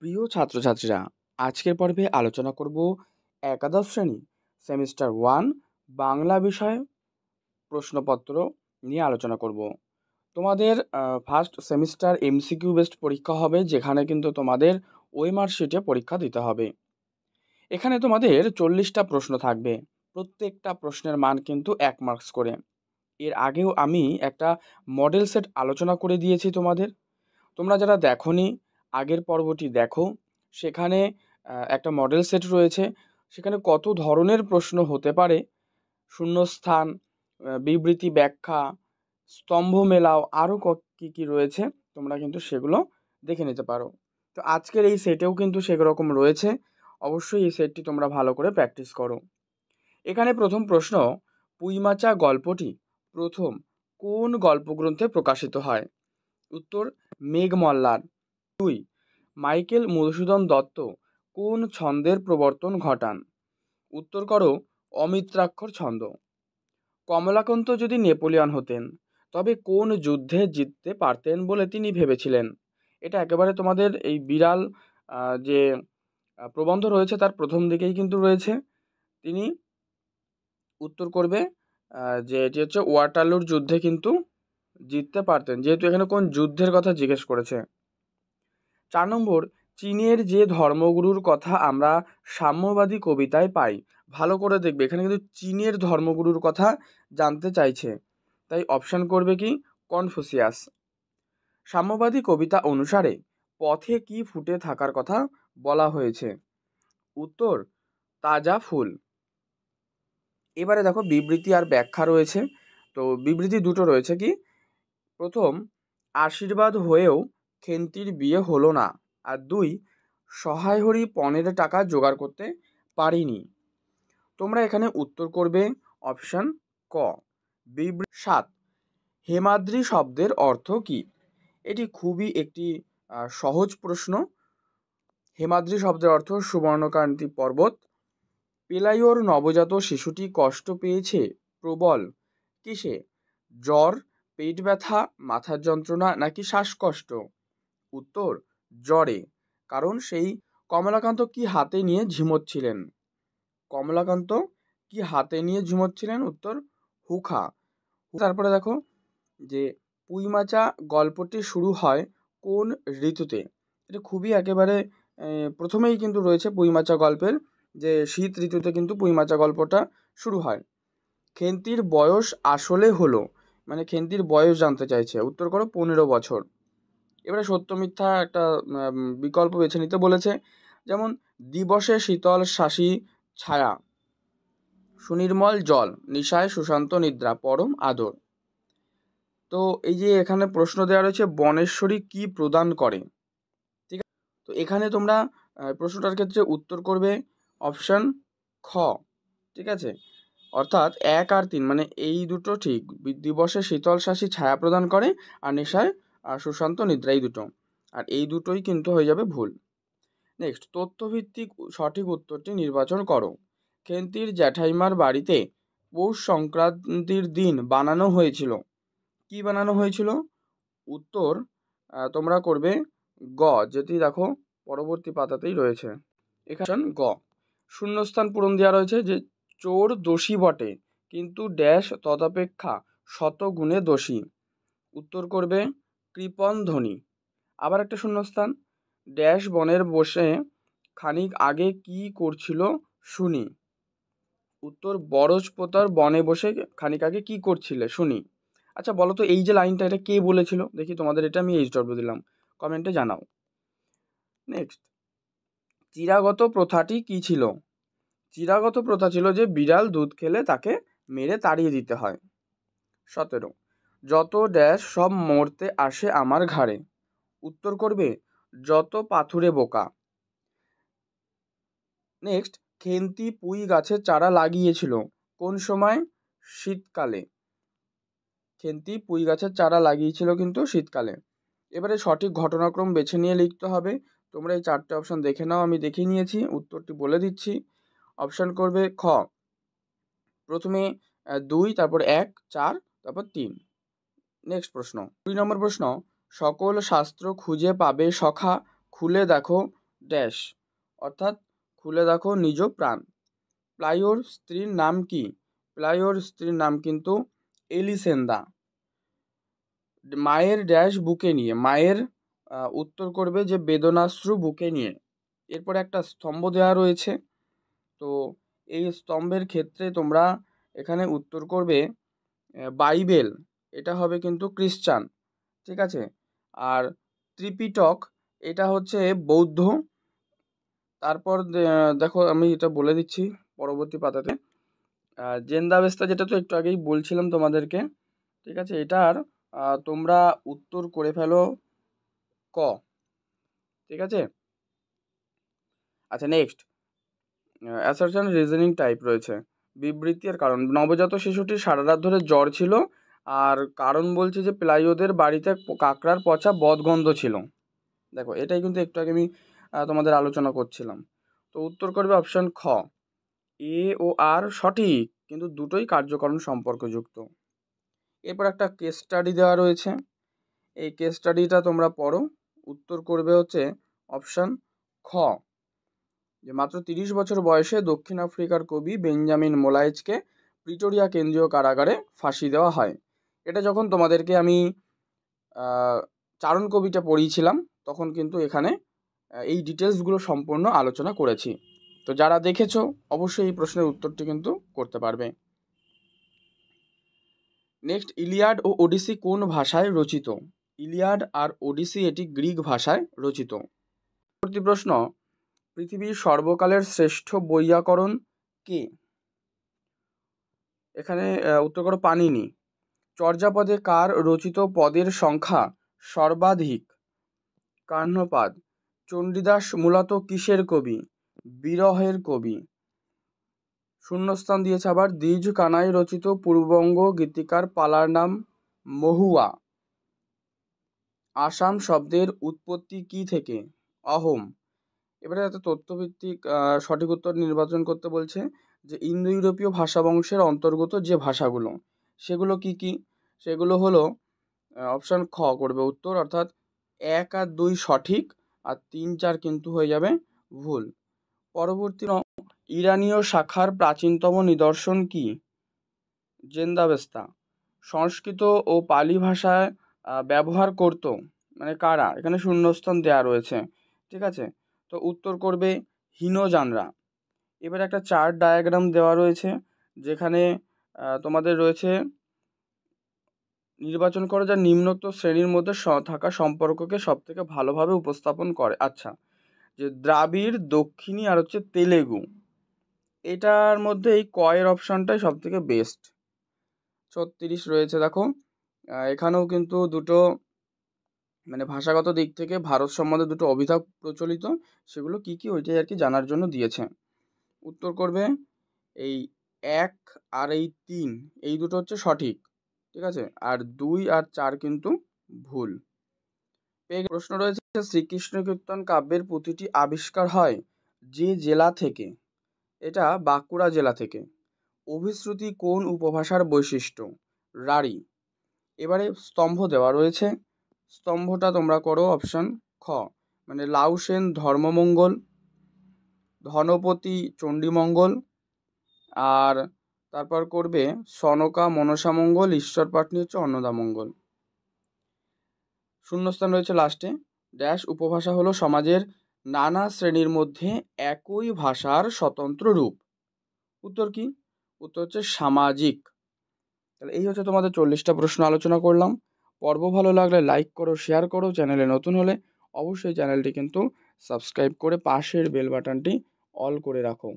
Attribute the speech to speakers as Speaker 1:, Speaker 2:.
Speaker 1: প্রিয় ছাত্রছাত্রীরা আজকের পর্বে আলোচনা করব একাদশ শ্রেণী সেমিস্টার ওয়ান বাংলা বিষয় প্রশ্নপত্র নিয়ে আলোচনা করব তোমাদের ফার্স্ট সেমিস্টার এমসিকিউ বেস্ট পরীক্ষা হবে যেখানে কিন্তু তোমাদের ওই মার্কশিটে পরীক্ষা দিতে হবে এখানে তোমাদের চল্লিশটা প্রশ্ন থাকবে প্রত্যেকটা প্রশ্নের মান কিন্তু এক মার্কস করে এর আগেও আমি একটা মডেল সেট আলোচনা করে দিয়েছি তোমাদের তোমরা যারা দেখনি আগের পর্বটি দেখো সেখানে একটা মডেল সেট রয়েছে সেখানে কত ধরনের প্রশ্ন হতে পারে শূন্যস্থান বিবৃতি ব্যাখ্যা স্তম্ভ মেলাও আরও কী কী রয়েছে তোমরা কিন্তু সেগুলো দেখে নিতে পারো তো আজকের এই সেটেও কিন্তু সেরকম রয়েছে অবশ্যই এই সেটটি তোমরা ভালো করে প্র্যাকটিস করো এখানে প্রথম প্রশ্ন পুইমাচা গল্পটি প্রথম কোন গল্পগ্রন্থে প্রকাশিত হয় উত্তর মেঘমল্লার দুই মাইকেল মধুসূদন দত্ত কোন ছন্দের প্রবর্তন ঘটান উত্তর করো অমিত্রাক্ষর ছন্দ কমলাকান্ত যদি নেপোলিয়ন হতেন তবে কোন যুদ্ধে জিততে পারতেন বলে তিনি ভেবেছিলেন এটা একেবারে তোমাদের এই বিড়াল যে প্রবন্ধ রয়েছে তার প্রথম দিকেই কিন্তু রয়েছে তিনি উত্তর করবে যে এটি হচ্ছে ওয়াটারলুর যুদ্ধে কিন্তু জিততে পারতেন যেহেতু এখানে কোন যুদ্ধের কথা জিজ্ঞেস করেছে চার নম্বর চীনের যে ধর্মগুরুর কথা আমরা সাম্যবাদী কবিতায় পাই ভালো করে দেখবে এখানে কিন্তু চীনের ধর্মগুরুর কথা জানতে চাইছে তাই অপশান করবে কি কনফুসিয়াস সাম্যবাদী কবিতা অনুসারে পথে কি ফুটে থাকার কথা বলা হয়েছে উত্তর তাজা ফুল এবারে দেখো বিবৃতি আর ব্যাখ্যা রয়েছে তো বিবৃতি দুটো রয়েছে কি প্রথম আশীর্বাদ হয়েও খেন্তির বিয়ে হলো না আর দুই সহায়হরি পনেরো টাকা জোগাড় করতে পারিনি তোমরা এখানে উত্তর করবে অপশান ক বিবৃ সাত হেমাদ্রি শব্দের অর্থ কি এটি খুবই একটি সহজ প্রশ্ন হেমাদ্রি শব্দের অর্থ সুবর্ণকান্তি পর্বত পেলাইওর নবজাত শিশুটি কষ্ট পেয়েছে প্রবল কিসে জ্বর পেট ব্যথা মাথার যন্ত্রণা নাকি শ্বাসকষ্ট উত্তর জ্বরে কারণ সেই কমলাকান্ত কি হাতে নিয়ে ঝিমোচ্ছিলেন কমলাকান্ত কি হাতে নিয়ে ঝিমোচ্ছিলেন উত্তর হুখা তারপরে দেখো যে পুইমাচা গল্পটি শুরু হয় কোন ঋতুতে এটা খুবই একেবারে প্রথমেই কিন্তু রয়েছে পুইমাচা গল্পের যে শীত ঋতুতে কিন্তু পুইমাচা গল্পটা শুরু হয় খেন্তির বয়স আসলে হলো মানে খেন্তির বয়স জানতে চাইছে উত্তর করো পনেরো বছর এবারে সত্য মিথ্যা একটা বিকল্প বেছে নিতে বলেছে যেমন দিবসে শীতল শাসী ছায়া সুনির্মল জল নিশায় সুশান্ত নিদ্রা পরম আদর তো এই যে এখানে প্রশ্ন দেওয়া রয়েছে বনেশ্বরী কি প্রদান করে ঠিক আছে তো এখানে তোমরা প্রশ্নটার ক্ষেত্রে উত্তর করবে অপশান খ ঠিক আছে অর্থাৎ এক আর তিন মানে এই দুটো ঠিক দিবসে শীতল শাসি ছায়া প্রদান করে আর নেশায় আর সুশান্ত নিদ্রা এই দুটো আর এই দুটোই কিন্তু হয়ে যাবে ভুল নেক্সট তথ্যভিত্তিক সঠিক উত্তরটি নির্বাচন করো খেন্তির জ্যাঠাইমার বাড়িতে পৌষ সংক্রান্তির দিন বানানো হয়েছিল কি বানানো হয়েছিল উত্তর তোমরা করবে গ যেটি দেখো পরবর্তী পাতাতেই রয়েছে এখানে গ শূন্যস্থান পূরণ দেওয়া রয়েছে যে চোর দোষী বটে কিন্তু ড্যাশ তদপেক্ষা শত গুণে দোষী উত্তর করবে কৃপণ ধ্বনি আবার একটা শূন্যস্থান ড্যাশ বনের বসে খানিক আগে কি করছিল শুনি উত্তর বরজ পোতার বনে বসে খানিক আগে কি করছিলে শুনি আচ্ছা বলো তো এই যে লাইনটা এটা কে বলেছিল দেখি তোমাদের এটা আমি এইচ ডব্লিউ দিলাম কমেন্টে জানাও নেক্সট চিরাগত প্রথাটি কি ছিল চিরাগত প্রথা ছিল যে বিড়াল দুধ খেলে তাকে মেরে তাড়িয়ে দিতে হয় সতেরো যত ড্যাশ সব মরতে আসে আমার ঘাড়ে উত্তর করবে যত পাথুরে বোকা নেক্সট খেন্তি পুঁই গাছের চারা লাগিয়েছিল কোন সময় শীতকালে খেন্তি পুঁই গাছের চারা লাগিয়েছিল কিন্তু শীতকালে এবারে সঠিক ঘটনাক্রম বেছে নিয়ে লিখতে হবে তোমরা এই চারটে অপশান দেখে নাও আমি দেখে নিয়েছি উত্তরটি বলে দিচ্ছি অপশান করবে খ প্রথমে দুই তারপর এক চার তারপর তিন নেক্সট প্রশ্ন দুই নম্বর প্রশ্ন সকল শাস্ত্র খুঁজে পাবে সখা খুলে দেখো ড্যাশ অর্থাৎ খুলে দেখো নিজ প্রাণ প্লাইওর স্ত্রীর নাম কি প্লাইওর স্ত্রীর নাম কিন্তু এলিসেন্দা মায়ের ড্যাশ বুকে নিয়ে মায়ের উত্তর করবে যে বেদনাশ্রু বুকে নিয়ে এরপর একটা স্তম্ভ দেওয়া রয়েছে তো এই স্তম্ভের ক্ষেত্রে তোমরা এখানে উত্তর করবে বাইবেল এটা হবে কিন্তু ক্রিশ্চান ঠিক আছে আর ত্রিপিটক এটা হচ্ছে বৌদ্ধ তারপর দেখো আমি এটা বলে দিচ্ছি পরবর্তী পাতাতে জেন্দাবেস্তা যেটা তো একটু আগেই বলছিলাম তোমাদেরকে ঠিক আছে এটার তোমরা উত্তর করে ফেলো ক ঠিক আছে আচ্ছা নেক্সট অ্যাসারশন রিজনিং টাইপ রয়েছে বিবৃতি আর কারণ নবজাত শিশুটির সারা রাত ধরে জ্বর ছিল আর কারণ বলছে যে প্লাইওদের বাড়িতে কাঁকড়ার পচা বদগন্ধ ছিল দেখো এটাই কিন্তু একটু আগে আমি তোমাদের আলোচনা করছিলাম তো উত্তর করবে অপশান খ এ ও আর সঠিক কিন্তু দুটোই কার্যকরণ সম্পর্কযুক্ত এরপর একটা কেস স্টাডি দেওয়া রয়েছে এই কেস স্টাডিটা তোমরা পড়ো উত্তর করবে হচ্ছে অপশান খ যে মাত্র তিরিশ বছর বয়সে দক্ষিণ আফ্রিকার কবি বেঞ্জামিন মোলায়েজকে প্রিটোরিয়া কেন্দ্রীয় কারাগারে ফাঁসি দেওয়া হয় এটা যখন তোমাদেরকে আমি চারণ কবিটা পড়িয়েছিলাম তখন কিন্তু এখানে এই ডিটেলসগুলো সম্পূর্ণ আলোচনা করেছি তো যারা দেখেছো অবশ্যই এই প্রশ্নের উত্তরটি কিন্তু করতে পারবে নেক্সট ইলিয়াড ও ওডিসি কোন ভাষায় রচিত ইলিয়াড আর ওডিসি এটি গ্রিক ভাষায় রচিত পরবর্তী প্রশ্ন পৃথিবীর সর্বকালের শ্রেষ্ঠ বৈয়াকরণ কে এখানে উত্তর করো পানিনি চর্যাপদে কার রচিত পদের সংখ্যা সর্বাধিক কর্ণপাদ চণ্ডীদাস মূলত কিসের কবি বিরহের কবি শূন্যস্থান দিয়েছে আবার দ্বিজ কানাই রচিত পূর্ববঙ্গ গীতিকার পালার নাম মহুয়া আসাম শব্দের উৎপত্তি কি থেকে অহোম এবারে এত তথ্যভিত্তিক সঠিক উত্তর নির্বাচন করতে বলছে যে ইন্দো ইউরোপীয় ভাষা বংশের অন্তর্গত যে ভাষাগুলো সেগুলো কী কী সেগুলো হলো অপশান খ করবে উত্তর অর্থাৎ এক আর দুই সঠিক আর তিন চার কিন্তু হয়ে যাবে ভুল পরবর্তী ইরানীয় শাখার প্রাচীনতম নিদর্শন কি জেন্দাবেস্তা সংস্কৃত ও পালি ভাষায় ব্যবহার করত মানে কারা এখানে শূন্যস্থান দেয়া রয়েছে ঠিক আছে তো উত্তর করবে হীনজানরা এবার একটা চার্ট ডায়াগ্রাম দেওয়া রয়েছে যেখানে তোমাদের রয়েছে নির্বাচন করে যা নিম্নত শ্রেণীর মধ্যে থাকা সম্পর্ককে সব থেকে ভালোভাবে উপস্থাপন করে আচ্ছা যে দ্রাবিড় দক্ষিণী আর হচ্ছে তেলেগু এটার মধ্যে এই কয়ের অপশানটাই থেকে বেস্ট ছত্রিশ রয়েছে দেখো এখানেও কিন্তু দুটো মানে ভাষাগত দিক থেকে ভারত সম্বন্ধে দুটো অভিধাব প্রচলিত সেগুলো কি কি ওইটাই আর কি জানার জন্য দিয়েছে উত্তর করবে এই এক আর এই তিন এই দুটো হচ্ছে সঠিক ঠিক আছে আর দুই আর চার কিন্তু ভুল প্রশ্ন রয়েছে শ্রীকৃষ্ণ কীর্তন কাব্যের প্রতিটি আবিষ্কার হয় যে জেলা থেকে এটা বাঁকুড়া জেলা থেকে অভিশ্রুতি কোন উপভাষার বৈশিষ্ট্য রাড়ি এবারে স্তম্ভ দেওয়া রয়েছে স্তম্ভটা তোমরা করো অপশান খ মানে লাউসেন ধর্মমঙ্গল ধনপতি চণ্ডীমঙ্গল আর তারপর করবে সনকা মঙ্গল ঈশ্বর পাটনি হচ্ছে অন্নদামঙ্গল শূন্যস্থান রয়েছে লাস্টে ড্যাশ উপভাষা হলো সমাজের নানা শ্রেণীর মধ্যে একই ভাষার স্বতন্ত্র রূপ উত্তর কি উত্তর হচ্ছে সামাজিক তাহলে এই হচ্ছে তোমাদের চল্লিশটা প্রশ্ন আলোচনা করলাম পর্ব ভালো লাগলে লাইক করো শেয়ার করো চ্যানেলে নতুন হলে অবশ্যই চ্যানেলটি কিন্তু সাবস্ক্রাইব করে পাশের বেল বাটনটি অল করে রাখো